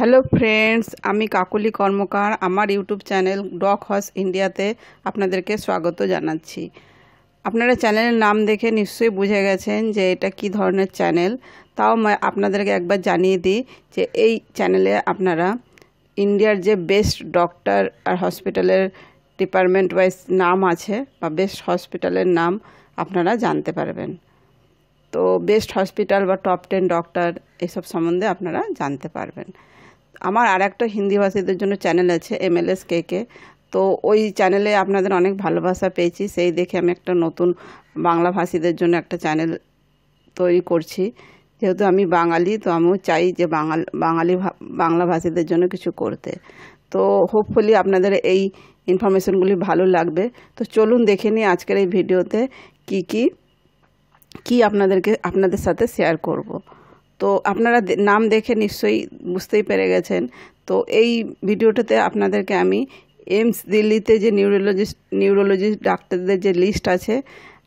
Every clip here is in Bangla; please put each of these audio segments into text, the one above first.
হ্যালো ফ্রেন্ডস আমি কাকুলি কর্মকার আমার ইউটিউব চ্যানেল ডগ হস ইন্ডিয়াতে আপনাদেরকে স্বাগত জানাচ্ছি আপনারা চ্যানেলের নাম দেখে নিশ্চয়ই বুঝে গেছেন যে এটা কি ধরনের চ্যানেল তাও আপনাদেরকে একবার জানিয়ে দিই যে এই চ্যানেলে আপনারা ইন্ডিয়ার যে বেস্ট ডক্টর আর হসপিটালের ডিপার্টমেন্ট ওয়াইজ নাম আছে বা বেস্ট হসপিটালের নাম আপনারা জানতে পারবেন তো বেস্ট হসপিটাল বা টপ টেন ডক্টর এসব সম্বন্ধে আপনারা জানতে পারবেন আমার আর একটা হিন্দি ভাষীদের জন্য চ্যানেল আছে এম কে কে তো ওই চ্যানেলে আপনাদের অনেক ভালোবাসা পেয়েছি সেই দেখে আমি একটা নতুন বাংলা ভাষীদের জন্য একটা চ্যানেল তৈরি করছি যেহেতু আমি বাঙালি তো আমিও চাই যে বাঙাল বাঙালি বাংলা ভাষীদের জন্য কিছু করতে তো হোপফুলি আপনাদের এই ইনফরমেশনগুলি ভালো লাগবে তো চলুন দেখে নিই আজকের এই ভিডিওতে কি কি কি আপনাদেরকে আপনাদের সাথে শেয়ার করব তো আপনারা নাম দেখে নিশ্চয়ই বুঝতেই পেরে গেছেন তো এই ভিডিওটাতে আপনাদেরকে আমি এমস দিল্লিতে যে নিউরোলজিস্ট নিউরোলজিস্ট ডাক্তারদের যে লিস্ট আছে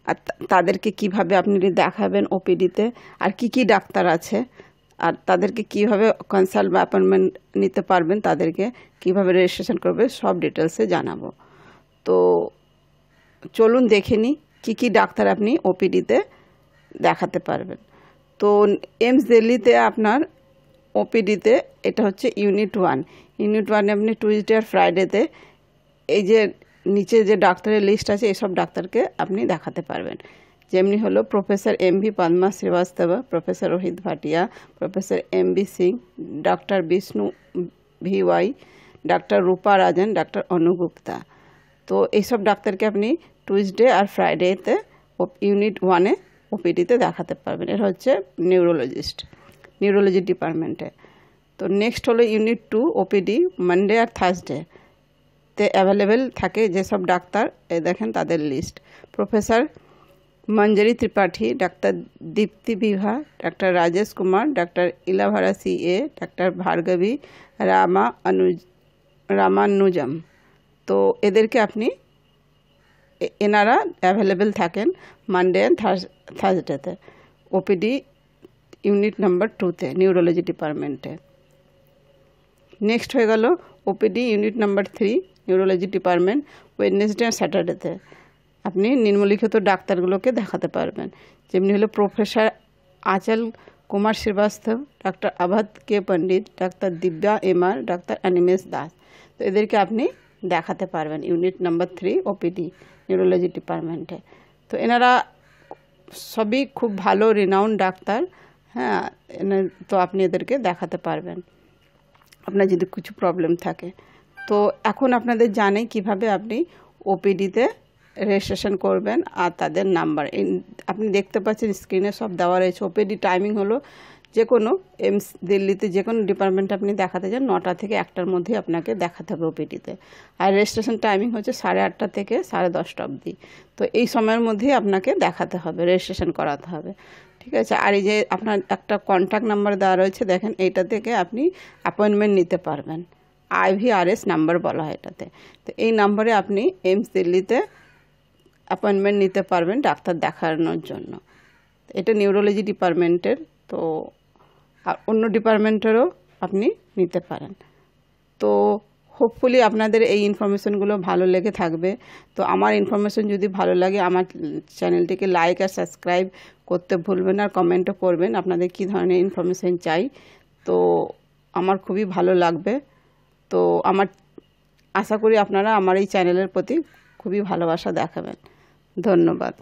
আর তাদেরকে কিভাবে আপনি দেখাবেন ওপিডিতে আর কি কি ডাক্তার আছে আর তাদেরকে কিভাবে কনসাল্ট বা অ্যাপয়েন্টমেন্ট নিতে পারবেন তাদেরকে কিভাবে রেজিস্ট্রেশন করবে সব ডিটেলসে জানাবো তো চলুন দেখে নিই কী কী ডাক্তার আপনি ওপিডিতে দেখাতে পারবেন তো এমস দিল্লিতে আপনার ওপিডিতে এটা হচ্ছে ইউনিট ওয়ান ইউনিট ওয়ানে আপনি টুইজডে আর ফ্রাইডেতে এই যে নিচে যে ডাক্তারের লিস্ট আছে এসব ডাক্তারকে আপনি দেখাতে পারবেন যেমনি হলো professor M V Padma Srivastava professor Rohit Bhatia professor M B Singh ডাক্তার বিষ্ণু ভি ওয়াই ডাক্তার রূপা রাজন ডাক্তার অনুগুপ্তা তো এইসব ডাক্তারকে আপনি টুইজডে আর ফ্রাইডেতে ইউনিট ওয়ানে ওপিডিতে দেখাতে পারবেন এটা হচ্ছে নিউরোলজিস্ট নিউরোলজি ডিপার্টমেন্টে তো নেক্সট হলো ইউনিট টু ওপিডি মানডে আর থার্সডে তে অ্যাভেলেবেল থাকে যেসব ডাক্তার এ দেখেন তাদের লিস্ট প্রফেসর মঞ্জরি ত্রিপাঠী ডাক্তার দীপ্তি বিভা ডাক্তার রাজেশ কুমার ডাক্তার ইলাভারা সি এ ডাক্তার ভার্গবী রামা অনুজ রামানুজম তো এদেরকে আপনি এনারা অ্যাভেলেবেল থাকেন মানডে অ্যান্ড থার্সডেতে ওপিডি ইউনিট নাম্বার টুতে নিউরোলজি ডিপার্টমেন্টে নেক্সট হয়ে গেল OPD unit number three neurology department Wednesday and স্যাটারডেতে আপনি নিম্নলিখিত ডাক্তারগুলোকে দেখাতে পারবেন যেমনি হলো প্রফেসর আচল কুমার শ্রীবাস্তব ডাক্তার আভাত কে পণ্ডিত ডাক্তার দিব্যা আর ডাক্তার অ্যানিমেশ দাস তো এদেরকে আপনি দেখাতে পারবেন unit number three OPD neurology ডিপার্টমেন্টে তো এনারা সবই খুব ভালো রিনাউন্ড ডাক্তার হ্যাঁ তো আপনি এদেরকে দেখাতে পারবেন আপনার যদি কিছু প্রবলেম থাকে তো এখন আপনাদের জানে কিভাবে আপনি ওপিডিতে রেজিস্ট্রেশন করবেন আর তাদের নাম্বার আপনি দেখতে পাচ্ছেন স্ক্রিনে সব দেওয়া রয়েছে ওপিডি টাইমিং হলো যে কোনো এমস দিল্লিতে যে কোনো ডিপার্টমেন্টে আপনি দেখাতে যান নটা থেকে একটার মধ্যেই আপনাকে দেখাতে হবে ওপিডিতে আর রেজিস্ট্রেশন টাইমিং হচ্ছে সাড়ে আটটা থেকে সাড়ে দশটা অবধি তো এই সময়ের মধ্যেই আপনাকে দেখাতে হবে রেজিস্ট্রেশন করাতে হবে ঠিক আছে আর এই যে আপনার একটা কন্ট্যাক্ট নাম্বার দেওয়া রয়েছে দেখেন এইটা থেকে আপনি অ্যাপয়েন্টমেন্ট নিতে পারবেন আইভিআরএস নাম্বার বলা হয় এটাতে তো এই নাম্বারে আপনি এমস দিল্লিতে অ্যাপয়েন্টমেন্ট নিতে পারবেন ডাক্তার দেখানোর জন্য এটা নিউরোলজি ডিপার্টমেন্টের তো আর অন্য ডিপার্টমেন্টেরও আপনি নিতে পারেন তো হোপফুলি আপনাদের এই ইনফরমেশনগুলো ভালো লেগে থাকবে তো আমার ইনফরমেশন যদি ভালো লাগে আমার চ্যানেলটিকে লাইক আর সাবস্ক্রাইব করতে ভুলবেন আর কমেন্টও করবেন আপনাদের কি ধরনের ইনফরমেশন চাই তো আমার খুবই ভালো লাগবে তো আমার আশা করি আপনারা আমার এই চ্যানেলের প্রতি খুবই ভালোবাসা দেখাবেন ধন্যবাদ